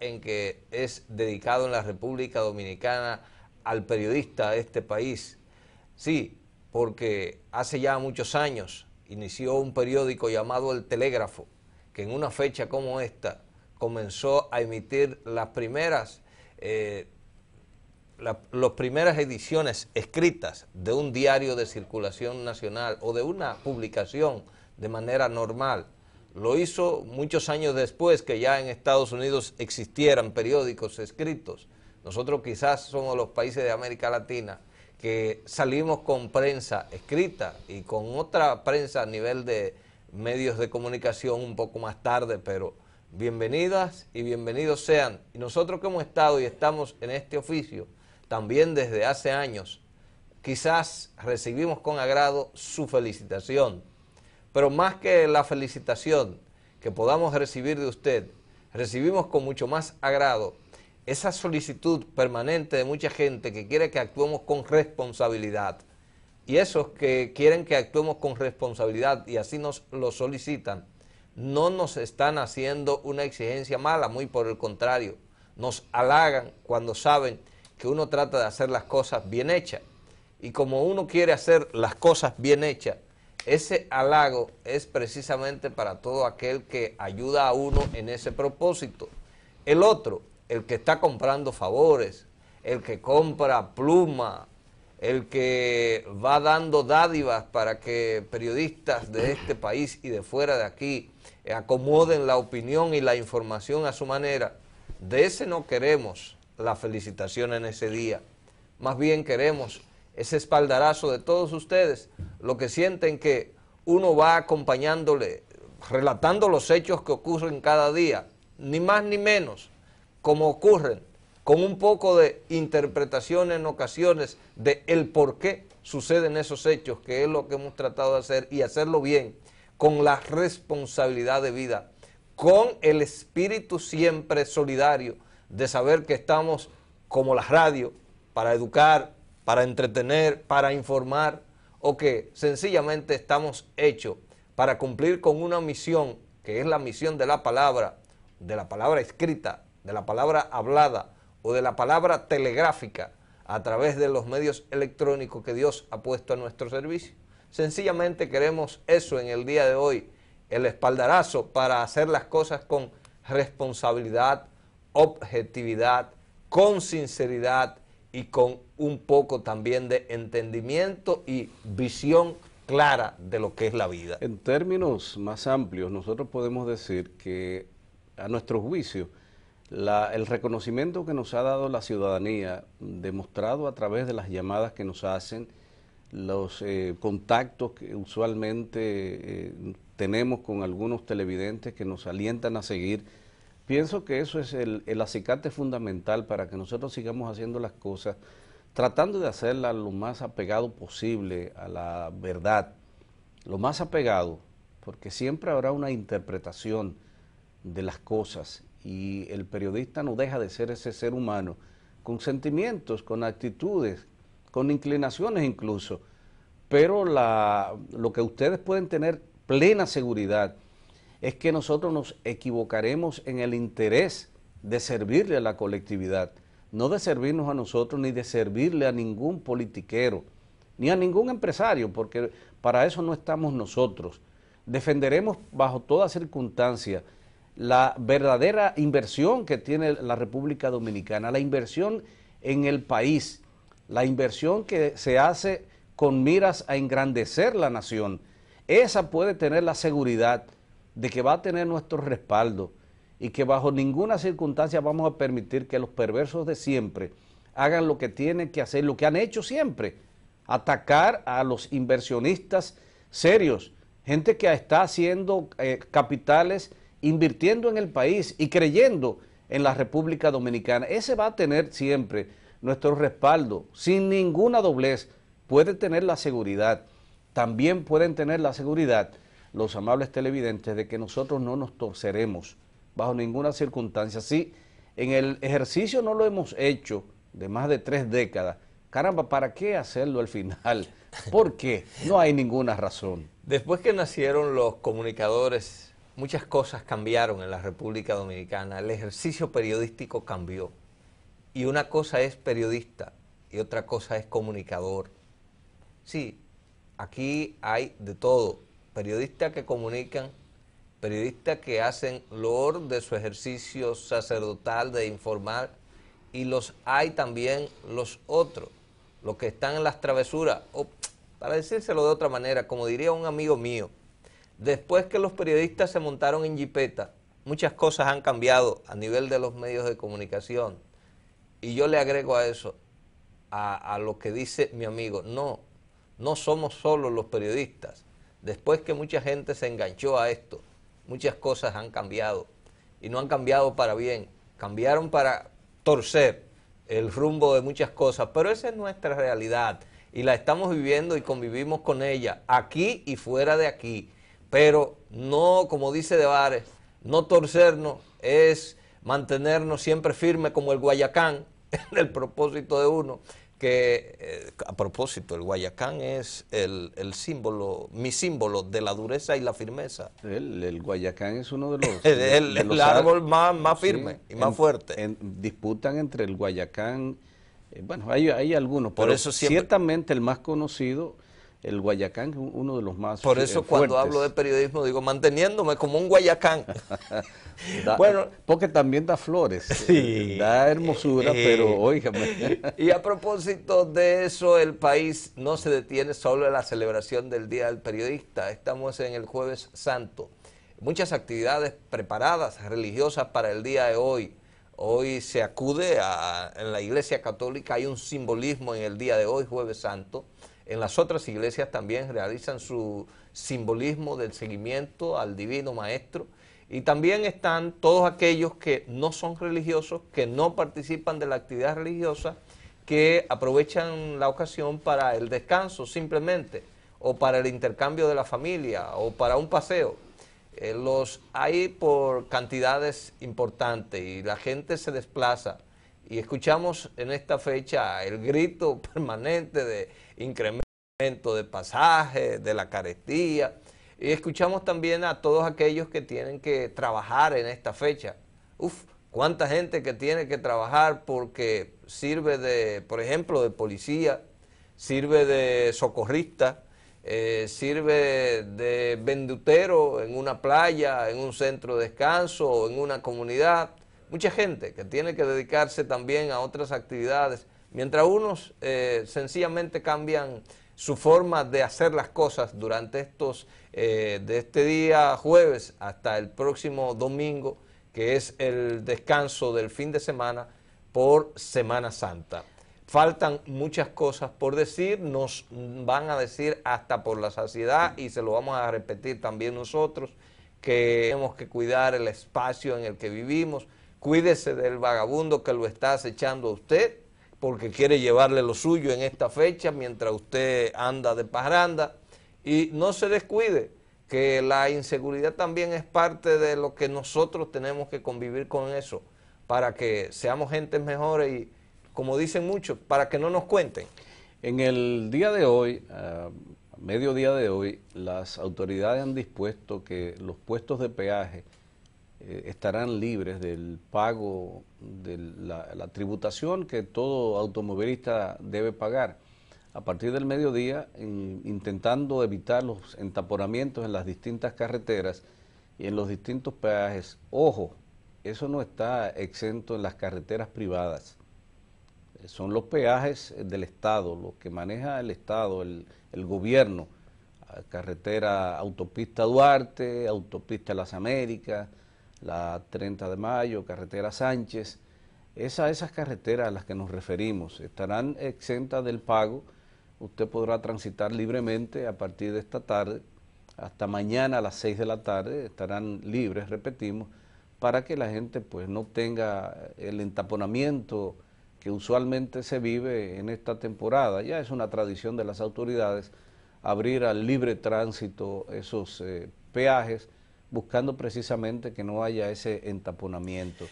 en que es dedicado en la República Dominicana al periodista de este país. Sí, porque hace ya muchos años inició un periódico llamado El Telégrafo, que en una fecha como esta comenzó a emitir las primeras, eh, las primeras ediciones escritas de un diario de circulación nacional o de una publicación de manera normal. Lo hizo muchos años después que ya en Estados Unidos existieran periódicos escritos. Nosotros quizás somos los países de América Latina que salimos con prensa escrita y con otra prensa a nivel de medios de comunicación un poco más tarde, pero bienvenidas y bienvenidos sean. Y nosotros que hemos estado y estamos en este oficio también desde hace años, quizás recibimos con agrado su felicitación pero más que la felicitación que podamos recibir de usted, recibimos con mucho más agrado esa solicitud permanente de mucha gente que quiere que actuemos con responsabilidad. Y esos que quieren que actuemos con responsabilidad y así nos lo solicitan, no nos están haciendo una exigencia mala, muy por el contrario, nos halagan cuando saben que uno trata de hacer las cosas bien hechas. Y como uno quiere hacer las cosas bien hechas, ese halago es precisamente para todo aquel que ayuda a uno en ese propósito. El otro, el que está comprando favores, el que compra pluma, el que va dando dádivas para que periodistas de este país y de fuera de aquí acomoden la opinión y la información a su manera, de ese no queremos la felicitación en ese día. Más bien queremos ese espaldarazo de todos ustedes lo que sienten que uno va acompañándole, relatando los hechos que ocurren cada día, ni más ni menos, como ocurren, con un poco de interpretación en ocasiones de el por qué suceden esos hechos, que es lo que hemos tratado de hacer y hacerlo bien, con la responsabilidad de vida, con el espíritu siempre solidario de saber que estamos como la radio, para educar, para entretener, para informar, o que sencillamente estamos hechos para cumplir con una misión, que es la misión de la palabra, de la palabra escrita, de la palabra hablada o de la palabra telegráfica a través de los medios electrónicos que Dios ha puesto a nuestro servicio. Sencillamente queremos eso en el día de hoy, el espaldarazo para hacer las cosas con responsabilidad, objetividad, con sinceridad, y con un poco también de entendimiento y visión clara de lo que es la vida. En términos más amplios, nosotros podemos decir que a nuestro juicio, el reconocimiento que nos ha dado la ciudadanía, demostrado a través de las llamadas que nos hacen, los eh, contactos que usualmente eh, tenemos con algunos televidentes que nos alientan a seguir Pienso que eso es el, acicate fundamental para que nosotros sigamos haciendo las cosas, tratando de hacerlas lo más apegado posible a la verdad, lo más apegado, porque siempre habrá una interpretación de las cosas y el periodista no deja de ser ese ser humano, con sentimientos, con actitudes, con inclinaciones incluso, pero la, lo que ustedes pueden tener plena seguridad es que nosotros nos equivocaremos en el interés de servirle a la colectividad, no de servirnos a nosotros ni de servirle a ningún politiquero, ni a ningún empresario, porque para eso no estamos nosotros. Defenderemos bajo toda circunstancia la verdadera inversión que tiene la República Dominicana, la inversión en el país, la inversión que se hace con miras a engrandecer la nación. Esa puede tener la seguridad de que va a tener nuestro respaldo y que bajo ninguna circunstancia vamos a permitir que los perversos de siempre hagan lo que tienen que hacer, lo que han hecho siempre, atacar a los inversionistas serios, gente que está haciendo eh, capitales, invirtiendo en el país y creyendo en la República Dominicana. Ese va a tener siempre nuestro respaldo, sin ninguna doblez. Puede tener la seguridad, también pueden tener la seguridad los amables televidentes de que nosotros no nos torceremos bajo ninguna circunstancia. Si en el ejercicio no lo hemos hecho de más de tres décadas, caramba, ¿para qué hacerlo al final? ¿Por qué? No hay ninguna razón. Después que nacieron los comunicadores, muchas cosas cambiaron en la República Dominicana. El ejercicio periodístico cambió. Y una cosa es periodista y otra cosa es comunicador. Sí, aquí hay de todo periodistas que comunican, periodistas que hacen loor de su ejercicio sacerdotal de informar, y los hay también los otros, los que están en las travesuras, o para decírselo de otra manera, como diría un amigo mío, después que los periodistas se montaron en jipeta, muchas cosas han cambiado a nivel de los medios de comunicación. Y yo le agrego a eso, a, a lo que dice mi amigo, no, no somos solo los periodistas, Después que mucha gente se enganchó a esto, muchas cosas han cambiado y no han cambiado para bien, cambiaron para torcer el rumbo de muchas cosas, pero esa es nuestra realidad y la estamos viviendo y convivimos con ella aquí y fuera de aquí. Pero no, como dice De Bares, no torcernos es mantenernos siempre firmes como el Guayacán, en el propósito de uno que eh, a propósito, el Guayacán es el, el, símbolo, mi símbolo de la dureza y la firmeza. El, Guayacán es uno de los... el, árbol más, más firme y más fuerte. disputan entre el Guayacán, eh, bueno, hay, algunos, Por pero eso ciertamente el más conocido el Guayacán, es uno de los más Por eh, eso cuando hablo de periodismo digo, manteniéndome como un Guayacán. bueno, porque también da flores, eh, da hermosura, eh, pero oígame. y a propósito de eso, el país no se detiene solo en la celebración del Día del Periodista. Estamos en el Jueves Santo. Muchas actividades preparadas, religiosas para el día de hoy. Hoy se acude a, en la Iglesia Católica, hay un simbolismo en el día de hoy, Jueves Santo en las otras iglesias también realizan su simbolismo del seguimiento al divino maestro. Y también están todos aquellos que no son religiosos, que no participan de la actividad religiosa, que aprovechan la ocasión para el descanso simplemente, o para el intercambio de la familia, o para un paseo. Eh, los hay por cantidades importantes y la gente se desplaza y escuchamos en esta fecha el grito permanente de incremento de pasajes, de la carestía, y escuchamos también a todos aquellos que tienen que trabajar en esta fecha. Uf, cuánta gente que tiene que trabajar porque sirve de, por ejemplo, de policía, sirve de socorrista, eh, sirve de vendutero en una playa, en un centro de descanso en una comunidad, mucha gente que tiene que dedicarse también a otras actividades, mientras unos eh, sencillamente cambian su forma de hacer las cosas durante estos, eh, de este día jueves hasta el próximo domingo, que es el descanso del fin de semana por Semana Santa. Faltan muchas cosas por decir, nos van a decir hasta por la saciedad y se lo vamos a repetir también nosotros, que tenemos que cuidar el espacio en el que vivimos, Cuídese del vagabundo que lo está acechando a usted porque quiere llevarle lo suyo en esta fecha mientras usted anda de parranda. Y no se descuide que la inseguridad también es parte de lo que nosotros tenemos que convivir con eso para que seamos gentes mejores y, como dicen muchos, para que no nos cuenten. En el día de hoy, a ah, mediodía de hoy, las autoridades han dispuesto que los puestos de peaje eh, estarán libres del pago de la, tributación que todo automovilista debe pagar. A partir del mediodía, intentando evitar los entaporamientos en las distintas carreteras y en los distintos peajes. Ojo, eso no está exento en las carreteras privadas. Eh, son los peajes eh, del Estado, lo que maneja el Estado, el gobierno. Carretera Autopista Duarte, Autopista Las Américas, la 30 de mayo, carretera Sánchez. esas carreteras a las que nos referimos. Estarán exentas del pago. Usted podrá transitar libremente a partir de esta tarde. Hasta mañana a las 6 de la tarde estarán libres, repetimos, para que la gente pues no tenga el entaponamiento que usualmente se vive en esta temporada. Ya es una tradición de las autoridades abrir al libre tránsito esos eh, peajes buscando precisamente que no haya ese entaponamiento.